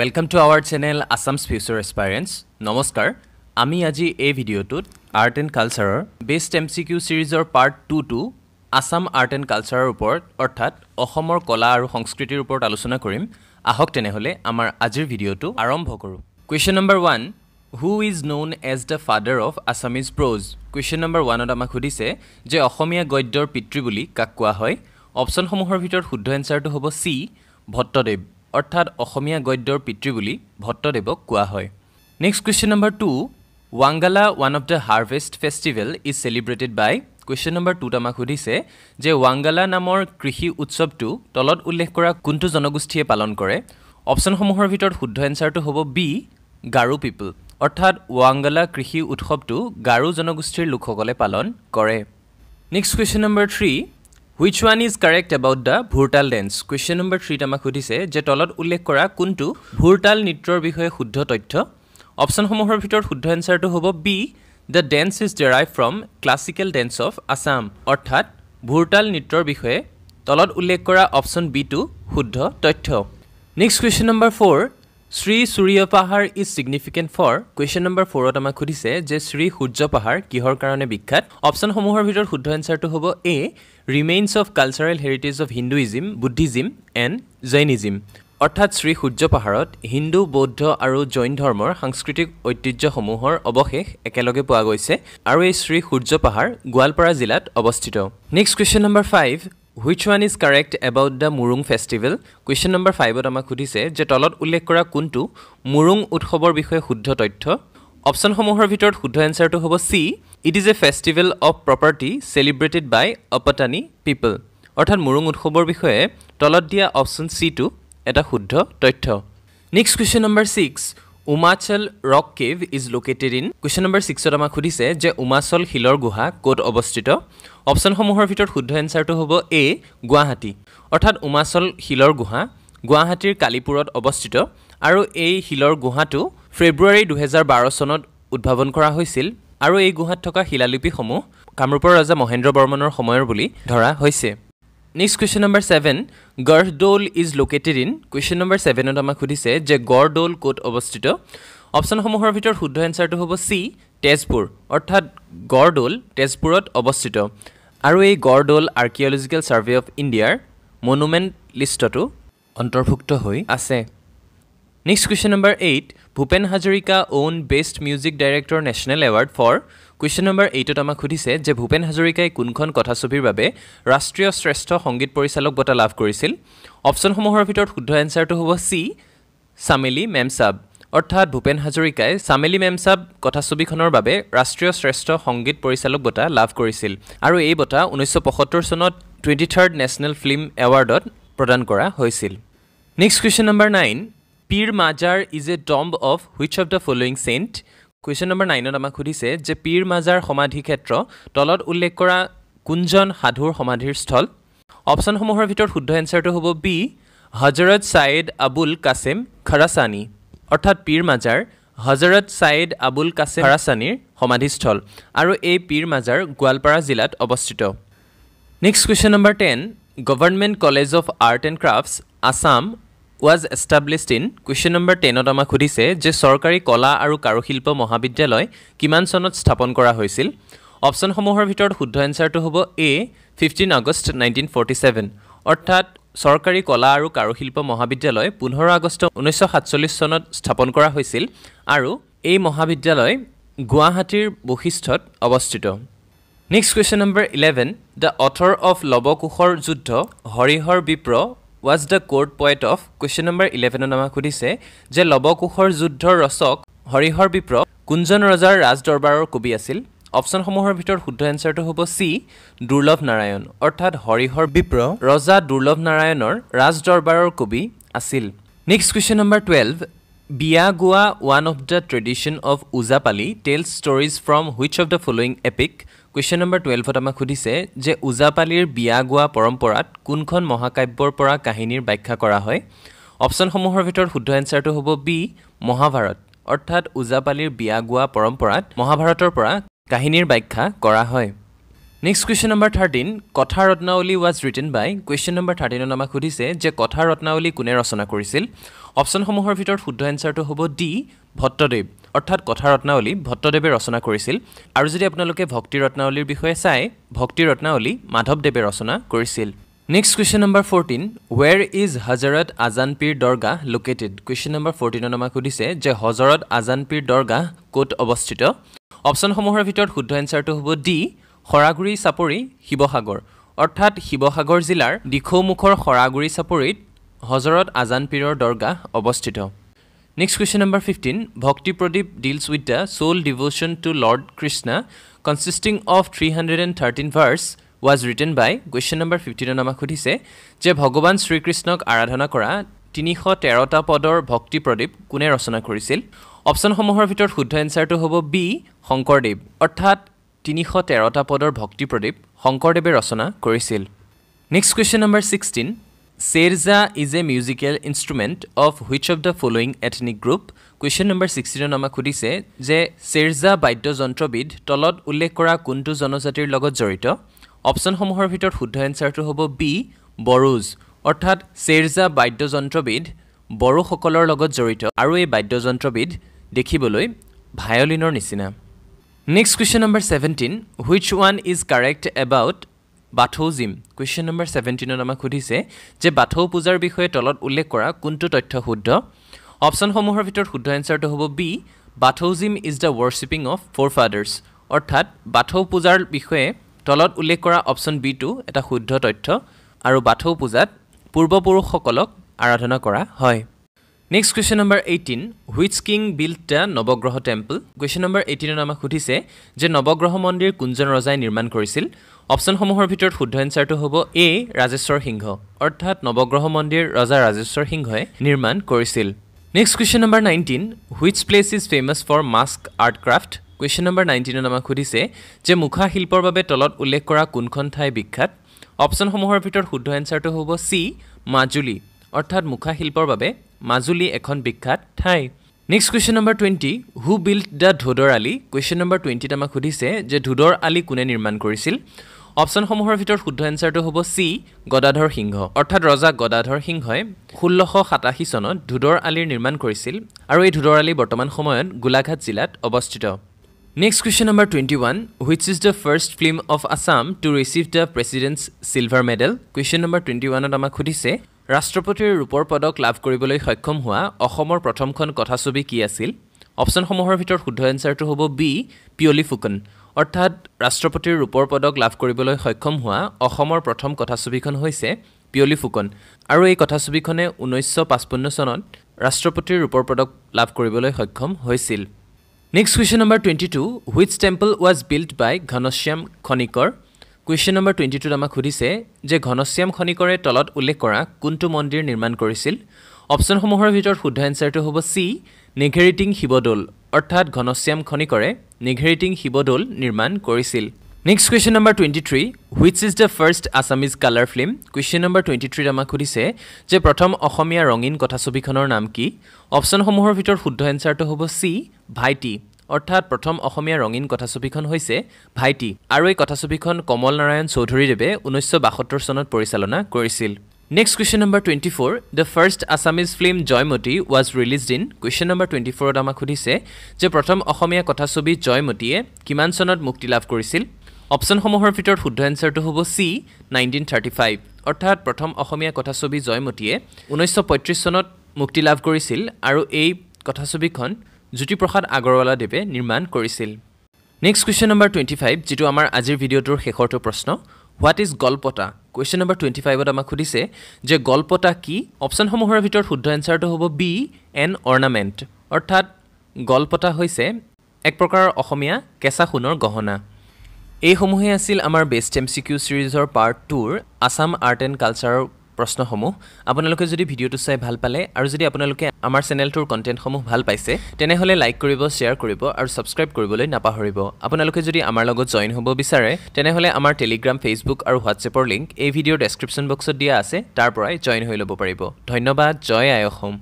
Welcome to our channel Assam's future experience নমস্কাৰ আমি আজি এই ভিডিঅ'টোত আৰ্ট এণ্ড কালচাৰৰ বেষ্ট এম চি কিউ ছিৰিজৰ পাৰ্ট টুটো আছাম আৰ্ট এণ্ড কালচাৰৰ ওপৰত অৰ্থাৎ অসমৰ কলা আৰু সংস্কৃতিৰ ওপৰত আলোচনা কৰিম আহক তেনেহ'লে আমাৰ আজিৰ ভিডিঅ'টো আৰম্ভ কৰোঁ question number one who is known as the father of Assamese prose question number ওৱানত আমাক সুধিছে যে অসমীয়া গদ্যৰ পিতৃ বুলি কাক কোৱা হয় অপশ্যনসমূহৰ ভিতৰত শুদ্ধ এনচাৰটো হ'ব চি ভট্টদেৱ অৰ্থাৎ অসমীয়া গদ্যৰ পিতৃ বুলি ভট্টদেৱক কোৱা হয় next question number two Wangala one of the harvest festival is celebrated by question number টুত আমাক সুধিছে যে ৱাংগালা নামৰ কৃষি উৎসৱটো তলত উল্লেখ কৰা কোনটো জনগোষ্ঠীয়ে পালন কৰে অপশ্যনসমূহৰ ভিতৰত শুদ্ধ এনচাৰটো হ'ব বি গাৰু পিপল অৰ্থাৎ ৱাংগালা কৃষি উৎসৱটো গাৰু জনগোষ্ঠীৰ লোকসকলে পালন কৰে next question number three which one is correct about the Bhortal dance question number থ্ৰীত আমাক সুধিছে যে তলত উল্লেখ কৰা কোনটো ভূৰতাল নৃত্যৰ বিষয়ে শুদ্ধ তথ্য অপশ্যনসমূহৰ ভিতৰত শুদ্ধ এনচাৰটো হ'ব B the dance is derive from classical dance of Assam অৰ্থাৎ ভূৰতাল নৃত্যৰ বিষয়ে তলত উল্লেখ কৰা অপশ্যন বিটো শুদ্ধ তথ্য next question number four Sri Surya Pahar is significant for question number ফ'ৰত আমাক সুধিছে যে শ্ৰী সূৰ্য পাহাৰ কিহৰ কাৰণে বিখ্যাত অপশ্যনসমূহৰ ভিতৰত শুদ্ধ এনচাৰটো হ'ব A remains of cultural heritage of Hinduism Buddhism and Jainism অৰ্থাৎ শ্ৰী সূৰ্য পাহাৰত হিন্দু বৌদ্ধ আৰু জৈন ধৰ্মৰ সাংস্কৃতিক ঐতিহ্যসমূহৰ অৱশেষ একেলগে পোৱা গৈছে আৰু এই শ্ৰী সূৰ্য পাহাৰ গোৱালপাৰা জিলাত অৱস্থিত next question number five which one is correct about the Murung festival question number ফাইভত আমাক সুধিছে যে তলত উল্লেখ কৰা কোনটো মুৰুং উৎসৱৰ বিষয়ে শুদ্ধ তথ্য অপশ্যনসমূহৰ ভিতৰত শুদ্ধ এনচাৰটো হ'ব C it is a festival of property celebrated by Apatani people অৰ্থাৎ মুৰুং উৎসৱৰ বিষয়ে তলত দিয়া অপশ্যন চিটো এটা শুদ্ধ তথ্য next question number six Umachal rock cave is located in question number ছিক্সত আমাক সুধিছে যে উমাচল শিলৰ গুহা ক'ত অৱস্থিত অপশ্যনসমূহৰ ভিতৰত শুদ্ধ এনচাৰটো হ'ব এ গুৱাহাটী অৰ্থাৎ উমাচল শিলৰ গুহা গুৱাহাটীৰ কালিপুৰত অৱস্থিত আৰু এই শিলৰ গুহাটো ফেব্ৰুৱাৰী দুহেজাৰ বাৰ চনত উদ্ভাৱন কৰা হৈছিল আৰু এই গুহাত থকা শিলালিপিসমূহ কামৰূপৰ ৰজা মহেন্দ্ৰ বৰ্মনৰ সময়ৰ বুলি ধৰা হৈছে next question number seven Garhdol is located in question number ছেভেনত আমাক সুধিছে যে গড়ডোল ক'ত অৱস্থিত অপশ্যনসমূহৰ ভিতৰত শুদ্ধ এনচাৰটো হ'ব চি তেজপুৰ অৰ্থাৎ গড়ডোল তেজপুৰত অৱস্থিত আৰু এই গড়ডোল আৰ্কিঅলজিকেল ছাৰ্ভে অৱ ইণ্ডিয়াৰ মনুমেণ্ট লিষ্টতো অন্তৰ্ভুক্ত হৈ আছে next question number eight Bhupen Hazarika won best music director national award for question number এইটত আমাক সুধিছে যে ভূপেন হাজৰিকাই কোনখন কথাছবিৰ বাবে ৰাষ্ট্ৰীয় শ্ৰেষ্ঠ সংগীত পৰিচালক বঁটা লাভ কৰিছিল অপশ্যনসমূহৰ ভিতৰত শুদ্ধ এনচাৰটো হ'ব চি চামেলি মেমচাব অৰ্থাৎ ভূপেন হাজৰিকাই চামেলি মেমচাব কথাছবিখনৰ বাবে ৰাষ্ট্ৰীয় শ্ৰেষ্ঠ সংগীত পৰিচালক বঁটা লাভ কৰিছিল আৰু এই বঁটা ঊনৈছশ পঁসত্তৰ চনত টুৱেণ্টি থাৰ্ড নেশ্যনেল ফিল্ম এৱাৰ্ডত প্ৰদান কৰা হৈছিল next question number nine Pir Mazar is a tomb of which of the following saint question number নাইনত আমাক সুধিছে যে পীৰ মাজাৰ সমাধি ক্ষেত্ৰ তলত উল্লেখ কৰা কোনজন সাধুৰ সমাধিৰ স্থল অপশ্যনসমূহৰ ভিতৰত শুদ্ধ এনচাৰটো হ'ব বি হজৰত ছায়েদ আবুল কাছিম খৰাছানী অৰ্থাৎ পীৰ মাজাৰ হজৰত ছায়েদ আবুল কাছিম খৰাছানীৰ সমাধিস্থল আৰু এই পীৰ মাজাৰ গোৱালপাৰা জিলাত অৱস্থিত next question number ten government college of art and crafts Assam was established in question number টেনত আমাক সুধিছে যে চৰকাৰী কলা আৰু কাৰুশিল্প মহাবিদ্যালয় কিমান চনত স্থাপন কৰা হৈছিল অপশ্যনসমূহৰ ভিতৰত শুদ্ধ এনচাৰটো হ'ব A fifteen August nineteen forty seven অৰ্থাৎ চৰকাৰী কলা আৰু কাৰুশিল্প মহাবিদ্যালয় পোন্ধৰ আগষ্ট ঊনৈছশ সাতচল্লিছ চনত স্থাপন কৰা হৈছিল আৰু এই মহাবিদ্যালয় গুৱাহাটীৰ বৈশিষ্ট্যত অৱস্থিত next question number eleven the author of Lavakushar Yuddha Harihar Bipra was the court poet of question number ইলেভেনত আমাক সুধিছে যে লৱকোষৰ যুদ্ধৰ ৰচক হৰিহৰ বিপ্ৰ কোনজন ৰজাৰ ৰাজদৰবাৰৰ কবি আছিল অপশ্যনসমূহৰ ভিতৰত শুদ্ধ এনচাৰটো হ'ব চি দুৰ্লভ নাৰায়ণ অৰ্থাৎ হৰিহৰ বিপ্ৰ ৰজা দুৰ্লভ নাৰায়ণৰ ৰাজদৰবাৰৰ কবি আছিল next question number twelve Biya Gowa one of the tradition of Ojapali tells stories from which of the following epic question number টুৱেলভত আমাক সুধিছে যে ওজাপালিৰ বিয়া গোৱা পৰম্পৰাত কোনখন মহাকাব্যৰ পৰা কাহিনীৰ ব্যাখ্যা কৰা হয় অপশ্যনসমূহৰ ভিতৰত শুদ্ধ এনচাৰটো হ'ব বি মহাভাৰত অৰ্থাৎ ওজাপালিৰ বিয়া গোৱা পৰম্পৰাত মহাভাৰতৰ পৰা কাহিনীৰ ব্যাখ্যা কৰা হয় next question number thirteen Katha Ratnavali was written by question number থাৰ্টিনত আমাক সুধিছে যে কথা ৰত্নাৱলী কোনে ৰচনা কৰিছিল অপশ্যনসমূহৰ ভিতৰত শুদ্ধ এনচাৰটো হ'ব ডি ভট্টদেৱ অৰ্থাৎ কথা ৰত্নাৱলী ভট্টদেৱে ৰচনা কৰিছিল আৰু যদি আপোনালোকে ভক্তি ৰত্নাৱলীৰ বিষয়ে চাই ভক্তি ৰত্নাৱলী মাধৱদেৱে ৰচনা কৰিছিল next question number fourteen where is Hazrat Azan Pir Dargah located question number ফৰ্টিনত আমাক সুধিছে যে হজৰত আজান পীৰ দৰগাহ ক'ত অৱস্থিত অপশ্যনসমূহৰ ভিতৰত শুদ্ধ এনচাৰটো হ'ব ডি সৰাগুৰি চাপৰি শিৱসাগৰ অৰ্থাৎ শিৱসাগৰ জিলাৰ দিখৌমুখৰ সৰাগুৰি চাপৰিত হজৰত আজান পীৰৰ দৰগাহ অৱস্থিত next question number fifteen Bhakti Pradip deals with the soul devotion to lord Krishna consisting of three hundred and thirteen verse was written by question number ফিফটিনত আমাক সুধিছে যে ভগৱান শ্ৰীকৃষ্ণক আৰাধনা কৰা তিনিশ তেৰটা পদৰ ভক্তি প্ৰদীপ কোনে ৰচনা কৰিছিল অপশ্যনসমূহৰ ভিতৰত শুদ্ধ এনচাৰটো হ'ব বি শংকৰদেৱ অৰ্থাৎ তিনিশ তেৰটা পদৰ ভক্তি প্ৰদীপ শংকৰদেৱে ৰচনা কৰিছিল next question number sixteen Serza is a musical instrument of which of the following ethnic group? Question number ছিক্সটিনত আমাক সুধিছে যে চেৰজা বাদ্যযন্ত্ৰবিদ তলত উল্লেখ কৰা কোনটো জনজাতিৰ লগত জড়িত অপশ্যনসমূহৰ ভিতৰত শুদ্ধ এনচাৰটো হ'ব বি বড়োজ অৰ্থাৎ চেৰজা বাদ্যযন্ত্ৰবিদ বড়োসকলৰ লগত জড়িত আৰু এই বাদ্যযন্ত্ৰবিদ দেখিবলৈ ভায়লিনৰ নিচিনা next question number seventeen which one is correct about Bathou Jim question number ছেভেণ্টিনত আমাক সুধিছে যে বাথৌ পূজাৰ বিষয়ে তলত উল্লেখ কৰা কোনটো তথ্য শুদ্ধ অপশ্যনসমূহৰ ভিতৰত শুদ্ধ এনচাৰটো হ'ব B Bathou Jim is the worshipping of four fathers অৰ্থাৎ বাথৌ পূজাৰ বিষয়ে তলত উল্লেখ কৰা অপশ্যন বিটো এটা শুদ্ধ তথ্য আৰু বাথৌ পূজাত পূৰ্বপুৰুষসকলক আৰাধনা কৰা হয় next question number eighteen which king build the Navagraha temple question number এইটিনত আমাক সুধিছে যে নৱগ্ৰহ মন্দিৰ কোনজন ৰজাই নিৰ্মাণ কৰিছিল অপশ্যনসমূহৰ ভিতৰত শুদ্ধ এনচাৰটো হ'ব এ ৰাজেশ্বৰ সিংহ অৰ্থাৎ নৱগ্ৰহ মন্দিৰ ৰজা ৰাজেশ্বৰ সিংহই নিৰ্মাণ কৰিছিল next question number nineteen which place is famous for mask art craft question number নাইনটিনত আমাক সুধিছে যে মুখা শিল্পৰ বাবে তলত উল্লেখ কৰা কোনখন ঠাই বিখ্যাত অপশ্যনসমূহৰ ভিতৰত শুদ্ধ এনচাৰটো হ'ব চি মাজুলী অৰ্থাৎ মুখা শিল্পৰ বাবে মাজুলী এখন বিখ্যাত ঠাই next question number twenty who build the Dhodar Ali question number টুৱেণ্টিত আমাক সুধিছে যে ধোদৰ আলি কোনে নিৰ্মাণ কৰিছিল অপশ্যনসমূহৰ ভিতৰত শুদ্ধ এনচাৰটো হ'ব চি গদাধৰ সিংহ অৰ্থাৎ ৰজা গদাধৰ সিংহই ষোল্লশ সাতাশী চনত ধোদৰ আলিৰ নিৰ্মাণ কৰিছিল আৰু এই ধোদৰ আলি বৰ্তমান সময়ত গোলাঘাট জিলাত অৱস্থিত next question number twenty one which is the first film of Assam to receive the president's silver medal question number টুৱেণ্টি ওৱানত আমাক সুধিছে ৰাষ্ট্ৰপতিৰ ৰূপৰ পদক লাভ কৰিবলৈ সক্ষম হোৱা অসমৰ প্ৰথমখন কথাছবি কি আছিল অপশ্যনসমূহৰ ভিতৰত শুদ্ধ এনচাৰটো হ'ব বি পিয়লি ফুকন অৰ্থাৎ ৰাষ্ট্ৰপতিৰ ৰূপৰ পদক লাভ কৰিবলৈ সক্ষম হোৱা অসমৰ প্ৰথম কথাছবিখন হৈছে পিয়লি ফুকন আৰু এই কথাছবিখনে ঊনৈছশ পঁচপন্ন চনত ৰাষ্ট্ৰপতিৰ ৰূপৰ পদক লাভ কৰিবলৈ সক্ষম হৈছিল next question number twenty two which temple was built by Ghanashyam Khanikar question number twenty টুত আমাক সুধিছে যে ঘনশ্যাম খনিকৰে তলত উল্লেখ কৰা কোনটো মন্দিৰ নিৰ্মাণ কৰিছিল অপশ্যনসমূহৰ ভিতৰত শুদ্ধ এনচাৰটো হ'ব চি নেঘেৰিটিং শিৱদৌল অৰ্থাৎ ঘনশ্যাম খনিকৰে নেঘেৰিটিং শিৱদৌল নিৰ্মাণ কৰিছিল next question number twenty three which is the first Assamese colour film question number twenty থ্ৰীত আমাক সুধিছে যে প্ৰথম অসমীয়া ৰঙীন কথাছবিখনৰ নাম কি অপশ্যনসমূহৰ ভিতৰত শুদ্ধ এনচাৰটো হ'ব চি ভাইটি অৰ্থাৎ প্ৰথম অসমীয়া ৰঙীন কথাছবিখন হৈছে ভাইটি আৰু এই কথাছবিখন কমল নাৰায়ণ চৌধুৰীদেৱে ঊনৈছশ বাসত্তৰ চনত পৰিচালনা কৰিছিল next question number twenty four the first Assamese film Joymoti was released in question number twenty ফ'ৰত আমাক সুধিছে যে প্ৰথম অসমীয়া কথাছবি জয়মতীয়ে কিমান চনত মুক্তি লাভ কৰিছিল অপশ্যনসমূহৰ ভিতৰত শুদ্ধ এনচাৰটো হ'ব চি নাইনটিন থাৰ্টি ফাইভ অৰ্থাৎ প্ৰথম অসমীয়া কথাছবি জয়মতীয়ে ঊনৈছশ পঁয়ত্ৰিছ চনত মুক্তি লাভ কৰিছিল আৰু এই কথাছবিখন জ্যোতিপ্ৰসাদ আগৰৱালাদেৱে নিৰ্মাণ কৰিছিল next question number twenty five যিটো আমাৰ আজিৰ ভিডিঅ'টোৰ শেষৰটো প্ৰশ্ন what is Galpata question number twenty ফাইভত আমাক সুধিছে যে গল্পতা কি অপশ্যনসমূহৰ ভিতৰত শুদ্ধ এনচাৰটো হ'ব বি এন অৰ্ণামেণ্ট অৰ্থাৎ গল্পতা হৈছে এক প্ৰকাৰৰ অসমীয়া কেঁচা সোণৰ গহনা এইসমূহেই আছিল আমাৰ বেষ্ট এম চি কিউ ছিৰিজৰ পাৰ্ট টুৰ আছাম আৰ্ট এণ্ড কালচাৰৰ প্ৰশ্নসমূহ আপোনালোকে যদি ভিডিঅ'টো চাই ভাল পালে আৰু যদি আপোনালোকে আমাৰ চেনেলটোৰ কণ্টেণ্টসমূহ ভাল পাইছে তেনেহ'লে লাইক কৰিব শ্বেয়াৰ কৰিব আৰু ছাবস্ক্ৰাইব কৰিবলৈ নাপাহৰিব আপোনালোকে যদি আমাৰ লগত জইন হ'ব বিচাৰে তেনেহ'লে আমাৰ টেলিগ্ৰাম ফেচবুক আৰু হোৱাটছএপৰ লিংক এই ভিডিঅ'ৰ ডেছক্ৰিপশ্যন বক্সত দিয়া আছে তাৰ পৰাই জইন হৈ ল'ব পাৰিব ধন্যবাদ জয় আই অসম